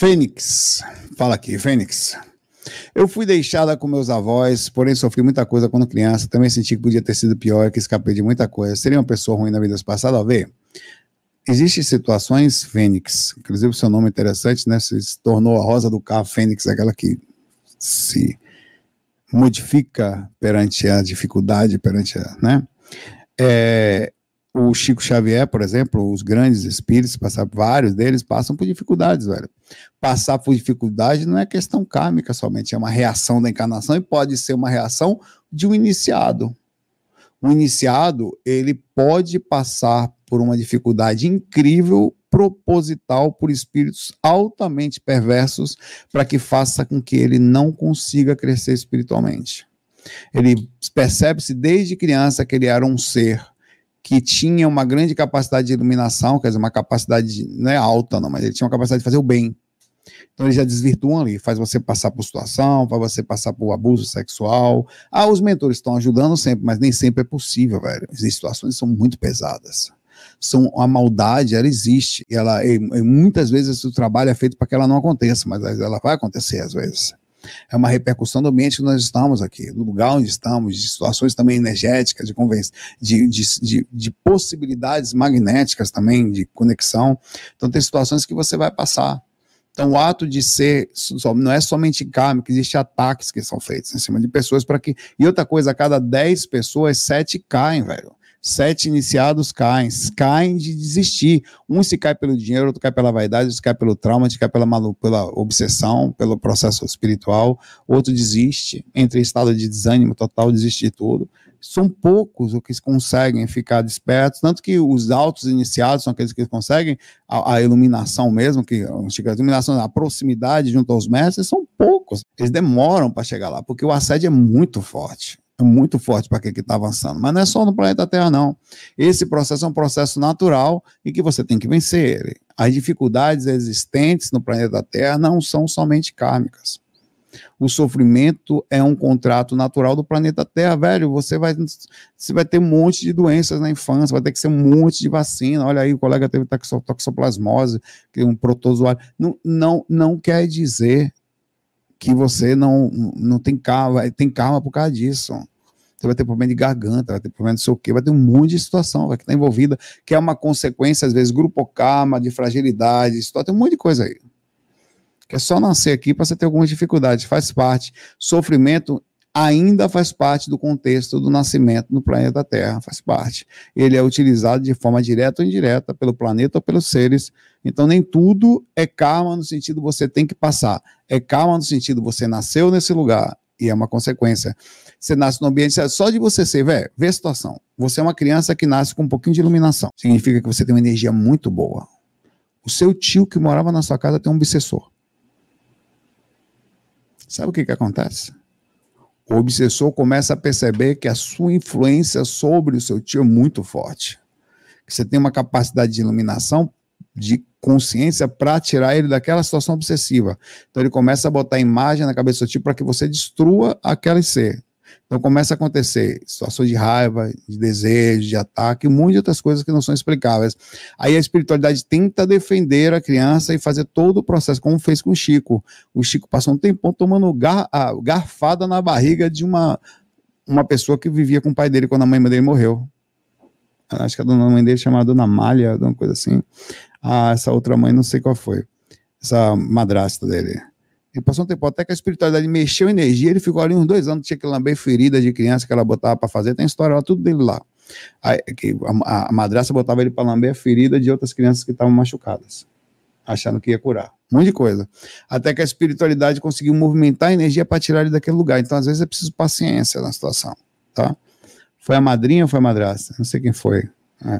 Fênix, fala aqui, Fênix. Eu fui deixada com meus avós, porém sofri muita coisa quando criança. Também senti que podia ter sido pior que escapei de muita coisa. Seria uma pessoa ruim na vida passada? Vê. Existem situações, Fênix, inclusive seu nome é interessante, né? Se tornou a rosa do carro Fênix, aquela que se modifica perante a dificuldade, perante a. Né? É, o Chico Xavier, por exemplo, os grandes espíritos, passar, vários deles passam por dificuldades, velho. Passar por dificuldade não é questão kármica somente, é uma reação da encarnação e pode ser uma reação de um iniciado. Um iniciado, ele pode passar por uma dificuldade incrível, proposital, por espíritos altamente perversos, para que faça com que ele não consiga crescer espiritualmente. Ele percebe-se desde criança que ele era um ser que tinha uma grande capacidade de iluminação, quer dizer, uma capacidade, não é alta não, mas ele tinha uma capacidade de fazer o bem. Então eles já desvirtuam ali, faz você passar por situação, faz você passar por abuso sexual. Ah, os mentores estão ajudando sempre, mas nem sempre é possível, velho. As situações são muito pesadas. São a maldade, ela existe. E ela e, e muitas vezes o trabalho é feito para que ela não aconteça, mas ela vai acontecer às vezes é uma repercussão do ambiente que nós estamos aqui, do lugar onde estamos, de situações também energéticas, de, de, de, de possibilidades magnéticas também, de conexão. Então, tem situações que você vai passar. Então, o ato de ser, não é somente karma, que existem ataques que são feitos em cima de pessoas para que. E outra coisa, a cada 10 pessoas, 7 caem, velho. Sete iniciados caem, caem de desistir. Um se cai pelo dinheiro, outro cai pela vaidade, outro cai pelo trauma, outro cai pela, pela obsessão, pelo processo espiritual, outro desiste, entra em estado de desânimo total, desiste de tudo. São poucos os que conseguem ficar despertos, tanto que os altos iniciados são aqueles que conseguem a, a iluminação mesmo, que a iluminação, a proximidade junto aos mestres, são poucos. Eles demoram para chegar lá, porque o assédio é muito forte muito forte para quem está avançando. Mas não é só no planeta Terra, não. Esse processo é um processo natural e que você tem que vencer ele. As dificuldades existentes no planeta Terra não são somente kármicas. O sofrimento é um contrato natural do planeta Terra, velho. Você vai, você vai ter um monte de doenças na infância, vai ter que ser um monte de vacina. Olha aí, o colega teve toxoplasmose, que um protozoário. Não, não, não quer dizer que você não, não tem calma, tem calma por causa disso você vai ter problema de garganta, vai ter problema de sei o quê, vai ter um monte de situação vai, que está envolvida, que é uma consequência, às vezes, grupo karma, de fragilidade, tem um monte de coisa aí. Que é só nascer aqui para você ter algumas dificuldades, faz parte. Sofrimento ainda faz parte do contexto do nascimento no planeta Terra, faz parte. Ele é utilizado de forma direta ou indireta pelo planeta ou pelos seres. Então nem tudo é karma no sentido você tem que passar. É karma no sentido você nasceu nesse lugar, e é uma consequência. Você nasce num ambiente é só de você ser, velho, vê a situação. Você é uma criança que nasce com um pouquinho de iluminação. Significa que você tem uma energia muito boa. O seu tio que morava na sua casa tem um obsessor. Sabe o que, que acontece? O obsessor começa a perceber que a sua influência sobre o seu tio é muito forte. Que você tem uma capacidade de iluminação de consciência para tirar ele daquela situação obsessiva. Então ele começa a botar imagem na cabeça do tipo para que você destrua aquele ser. Então começa a acontecer situações de raiva, de desejo, de ataque, um monte de outras coisas que não são explicáveis. Aí a espiritualidade tenta defender a criança e fazer todo o processo, como fez com o Chico. O Chico passou um tempão tomando gar, garfada na barriga de uma, uma pessoa que vivia com o pai dele quando a mãe dele morreu acho que a é dona mãe dele chamava Dona Malha, alguma coisa assim a ah, essa outra mãe, não sei qual foi, essa madrasta dele. Ele passou um tempo até que a espiritualidade mexeu energia, ele ficou ali uns dois anos, tinha que lamber ferida de criança que ela botava para fazer, tem história lá, tudo dele lá. A, a, a botava ele para lamber a ferida de outras crianças que estavam machucadas, achando que ia curar. Um monte de coisa. Até que a espiritualidade conseguiu movimentar a energia para tirar ele daquele lugar. Então, às vezes, é preciso paciência na situação, tá? Foi a madrinha ou foi a madrasta? Não sei quem foi.